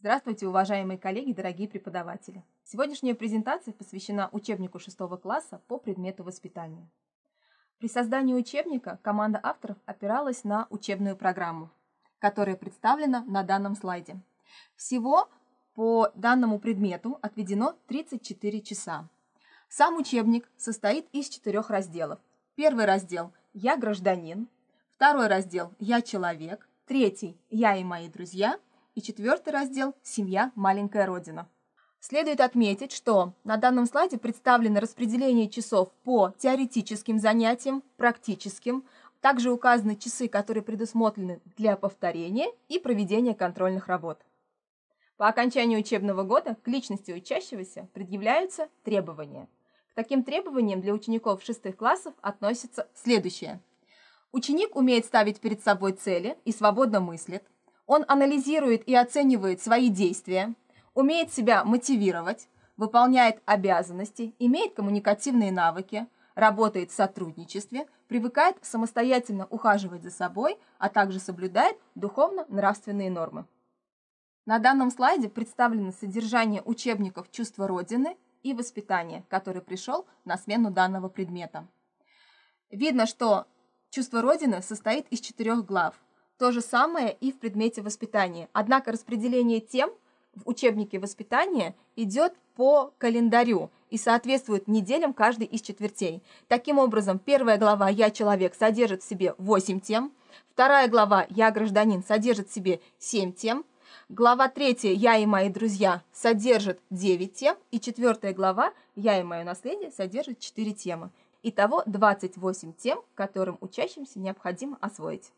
Здравствуйте, уважаемые коллеги, дорогие преподаватели! Сегодняшняя презентация посвящена учебнику 6 класса по предмету воспитания. При создании учебника команда авторов опиралась на учебную программу, которая представлена на данном слайде. Всего по данному предмету отведено 34 часа. Сам учебник состоит из четырех разделов. Первый раздел «Я гражданин», второй раздел «Я человек», третий «Я и мои друзья», и четвертый раздел «Семья. Маленькая родина». Следует отметить, что на данном слайде представлено распределение часов по теоретическим занятиям, практическим, также указаны часы, которые предусмотрены для повторения и проведения контрольных работ. По окончанию учебного года к личности учащегося предъявляются требования. К таким требованиям для учеников шестых классов относится следующее. Ученик умеет ставить перед собой цели и свободно мыслит, он анализирует и оценивает свои действия, умеет себя мотивировать, выполняет обязанности, имеет коммуникативные навыки, работает в сотрудничестве, привыкает самостоятельно ухаживать за собой, а также соблюдает духовно-нравственные нормы. На данном слайде представлено содержание учебников «Чувство Родины» и «Воспитание», который пришел на смену данного предмета. Видно, что «Чувство Родины» состоит из четырех глав – то же самое и в предмете воспитания. Однако распределение тем в учебнике воспитания идет по календарю и соответствует неделям каждой из четвертей. Таким образом, первая глава «Я человек» содержит в себе 8 тем, вторая глава «Я гражданин» содержит в себе 7 тем, глава 3 «Я и мои друзья» содержит 9 тем, и четвертая глава «Я и мое наследие» содержит 4 темы. Итого 28 тем, которым учащимся необходимо освоить.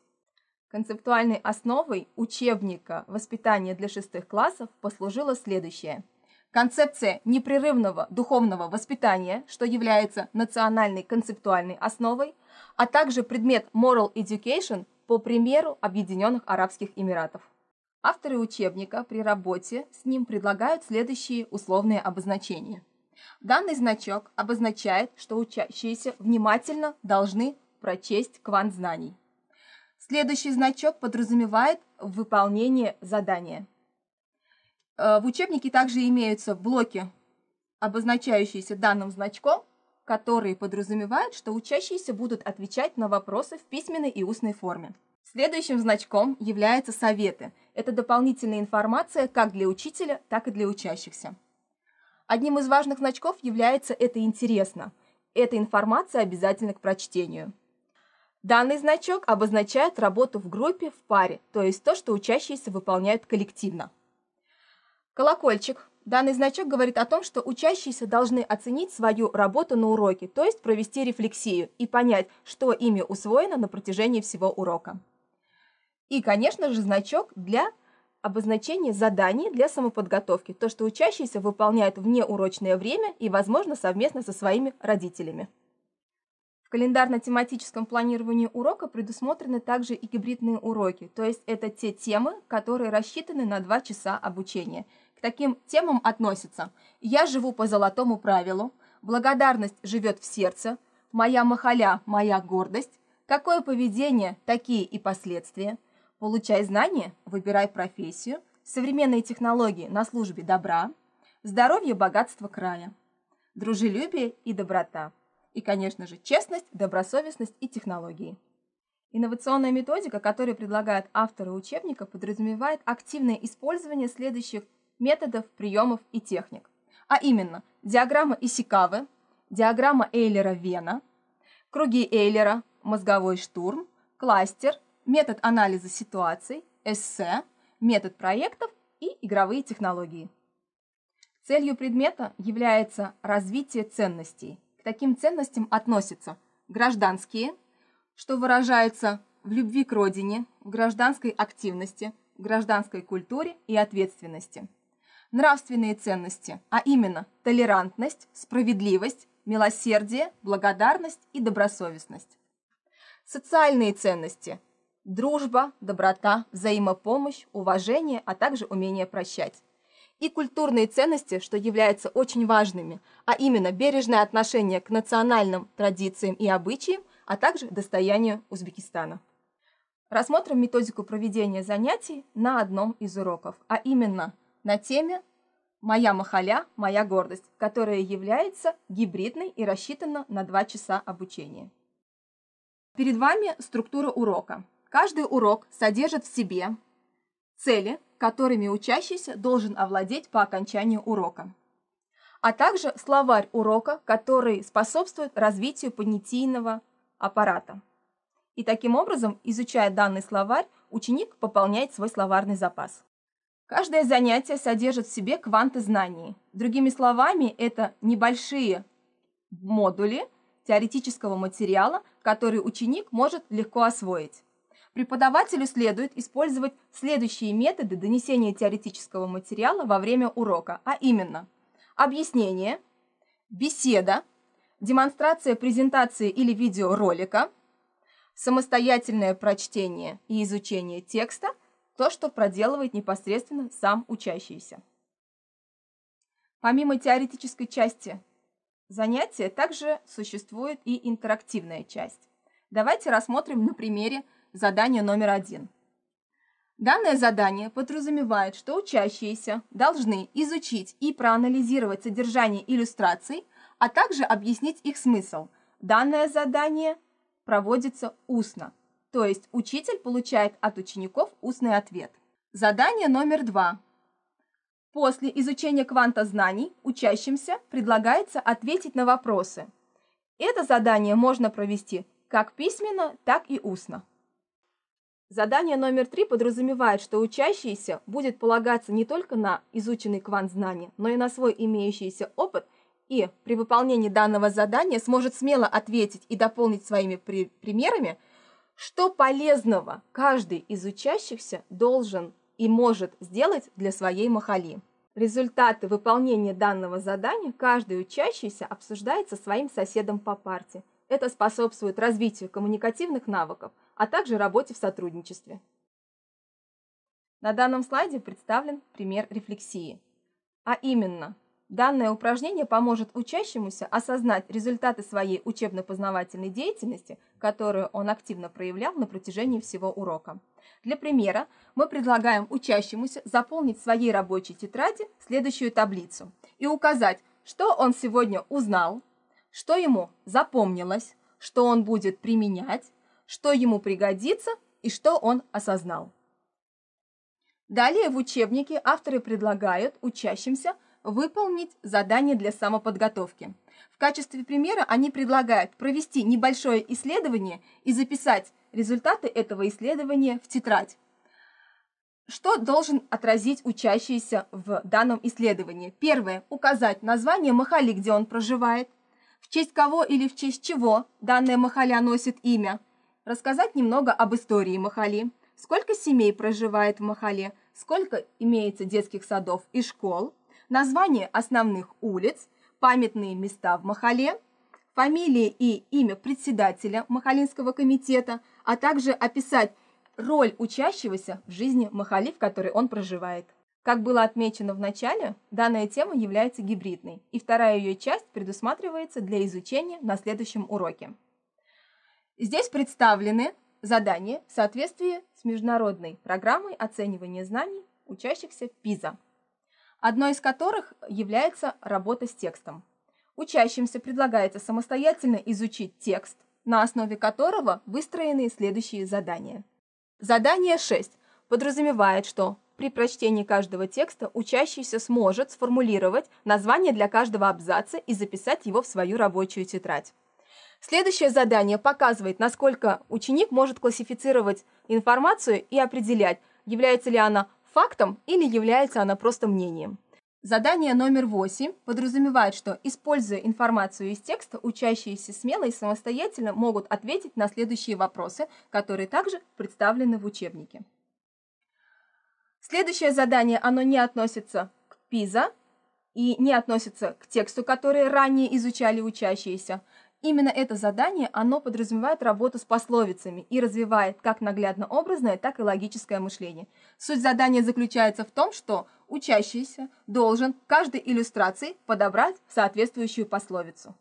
Концептуальной основой учебника воспитания для шестых классов» послужило следующее. Концепция непрерывного духовного воспитания, что является национальной концептуальной основой, а также предмет Moral Education по примеру Объединенных Арабских Эмиратов. Авторы учебника при работе с ним предлагают следующие условные обозначения. Данный значок обозначает, что учащиеся внимательно должны прочесть квант знаний. Следующий значок подразумевает выполнение задания. Э, в учебнике также имеются блоки, обозначающиеся данным значком, которые подразумевают, что учащиеся будут отвечать на вопросы в письменной и устной форме. Следующим значком являются советы. Это дополнительная информация как для учителя, так и для учащихся. Одним из важных значков является «это интересно». Эта информация обязательна к прочтению. Данный значок обозначает работу в группе, в паре, то есть то, что учащиеся выполняют коллективно. Колокольчик. Данный значок говорит о том, что учащиеся должны оценить свою работу на уроке, то есть провести рефлексию и понять, что ими усвоено на протяжении всего урока. И, конечно же, значок для обозначения заданий для самоподготовки, то, что учащиеся выполняют внеурочное время и, возможно, совместно со своими родителями календарно-тематическом планировании урока предусмотрены также и гибридные уроки, то есть это те темы, которые рассчитаны на 2 часа обучения. К таким темам относятся «Я живу по золотому правилу», «Благодарность живет в сердце», «Моя махаля – моя гордость», «Какое поведение – такие и последствия», «Получай знания, выбирай профессию», «Современные технологии на службе добра», «Здоровье, богатство края», «Дружелюбие и доброта» и, конечно же, честность, добросовестность и технологии. Инновационная методика, которую предлагают авторы учебника, подразумевает активное использование следующих методов, приемов и техник. А именно, диаграмма Исикавы, диаграмма Эйлера-Вена, круги Эйлера, мозговой штурм, кластер, метод анализа ситуаций, эссе, метод проектов и игровые технологии. Целью предмета является развитие ценностей – к таким ценностям относятся гражданские, что выражается в любви к родине, гражданской активности, гражданской культуре и ответственности. Нравственные ценности, а именно толерантность, справедливость, милосердие, благодарность и добросовестность. Социальные ценности – дружба, доброта, взаимопомощь, уважение, а также умение прощать и культурные ценности, что является очень важными, а именно бережное отношение к национальным традициям и обычаям, а также достоянию Узбекистана. Рассмотрим методику проведения занятий на одном из уроков, а именно на теме «Моя махаля, моя гордость», которая является гибридной и рассчитана на 2 часа обучения. Перед вами структура урока. Каждый урок содержит в себе цели, которыми учащийся должен овладеть по окончанию урока, а также словарь урока, который способствует развитию понятийного аппарата. И таким образом, изучая данный словарь, ученик пополняет свой словарный запас. Каждое занятие содержит в себе кванты знаний. Другими словами, это небольшие модули теоретического материала, который ученик может легко освоить преподавателю следует использовать следующие методы донесения теоретического материала во время урока, а именно объяснение, беседа, демонстрация презентации или видеоролика, самостоятельное прочтение и изучение текста, то, что проделывает непосредственно сам учащийся. Помимо теоретической части занятия, также существует и интерактивная часть. Давайте рассмотрим на примере задание номер один. Данное задание подразумевает, что учащиеся должны изучить и проанализировать содержание иллюстраций, а также объяснить их смысл. Данное задание проводится устно, то есть учитель получает от учеников устный ответ. Задание номер два. После изучения кванта знаний учащимся предлагается ответить на вопросы. Это задание можно провести как письменно, так и устно. Задание номер три подразумевает, что учащийся будет полагаться не только на изученный квант знаний, но и на свой имеющийся опыт и при выполнении данного задания сможет смело ответить и дополнить своими при примерами, что полезного каждый из учащихся должен и может сделать для своей махали. Результаты выполнения данного задания каждый учащийся обсуждает со своим соседом по парте. Это способствует развитию коммуникативных навыков, а также работе в сотрудничестве. На данном слайде представлен пример рефлексии. А именно, данное упражнение поможет учащемуся осознать результаты своей учебно-познавательной деятельности, которую он активно проявлял на протяжении всего урока. Для примера мы предлагаем учащемуся заполнить в своей рабочей тетради следующую таблицу и указать, что он сегодня узнал, что ему запомнилось, что он будет применять, что ему пригодится и что он осознал. Далее в учебнике авторы предлагают учащимся выполнить задание для самоподготовки. В качестве примера они предлагают провести небольшое исследование и записать результаты этого исследования в тетрадь. Что должен отразить учащийся в данном исследовании? Первое. Указать название Махали, где он проживает – в честь кого или в честь чего данная Махаля носит имя. Рассказать немного об истории Махали. Сколько семей проживает в Махале, сколько имеется детских садов и школ, название основных улиц, памятные места в Махале, фамилии и имя председателя Махалинского комитета, а также описать роль учащегося в жизни Махали, в которой он проживает. Как было отмечено в начале, данная тема является гибридной, и вторая ее часть предусматривается для изучения на следующем уроке. Здесь представлены задания в соответствии с международной программой оценивания знаний учащихся ПИЗа, одно из которых является работа с текстом. Учащимся предлагается самостоятельно изучить текст, на основе которого выстроены следующие задания. Задание 6 подразумевает, что при прочтении каждого текста учащийся сможет сформулировать название для каждого абзаца и записать его в свою рабочую тетрадь. Следующее задание показывает, насколько ученик может классифицировать информацию и определять, является ли она фактом или является она просто мнением. Задание номер 8 подразумевает, что, используя информацию из текста, учащиеся смело и самостоятельно могут ответить на следующие вопросы, которые также представлены в учебнике. Следующее задание, оно не относится к ПИЗа и не относится к тексту, который ранее изучали учащиеся. Именно это задание, оно подразумевает работу с пословицами и развивает как наглядно-образное, так и логическое мышление. Суть задания заключается в том, что учащийся должен к каждой иллюстрации подобрать соответствующую пословицу.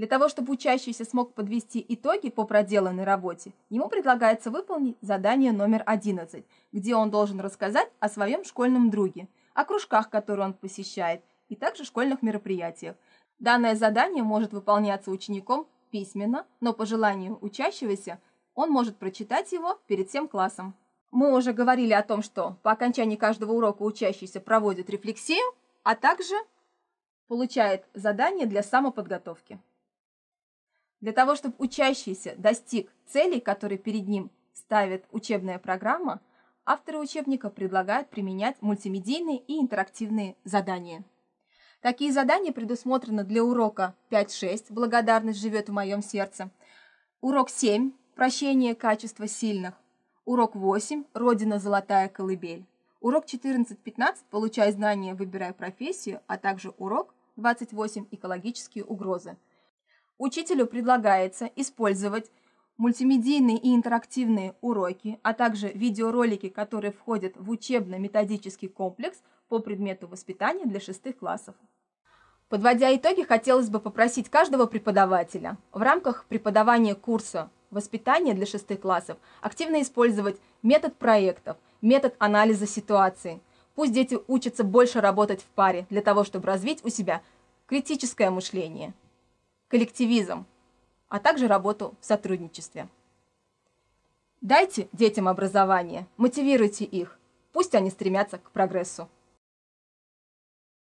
Для того, чтобы учащийся смог подвести итоги по проделанной работе, ему предлагается выполнить задание номер 11, где он должен рассказать о своем школьном друге, о кружках, которые он посещает, и также школьных мероприятиях. Данное задание может выполняться учеником письменно, но по желанию учащегося он может прочитать его перед всем классом. Мы уже говорили о том, что по окончании каждого урока учащийся проводит рефлексию, а также получает задание для самоподготовки. Для того, чтобы учащийся достиг целей, которые перед ним ставит учебная программа, авторы учебника предлагают применять мультимедийные и интерактивные задания. Такие задания предусмотрены для урока 5-6 «Благодарность живет в моем сердце», урок 7 «Прощение качества сильных», урок 8 «Родина золотая колыбель», урок 14-15 «Получай знания, выбирая профессию», а также урок 28 «Экологические угрозы», Учителю предлагается использовать мультимедийные и интерактивные уроки, а также видеоролики, которые входят в учебно-методический комплекс по предмету воспитания для шестых классов. Подводя итоги, хотелось бы попросить каждого преподавателя в рамках преподавания курса воспитания для шестых классов активно использовать метод проектов, метод анализа ситуации. Пусть дети учатся больше работать в паре для того, чтобы развить у себя критическое мышление – коллективизм, а также работу в сотрудничестве. Дайте детям образование, мотивируйте их, пусть они стремятся к прогрессу.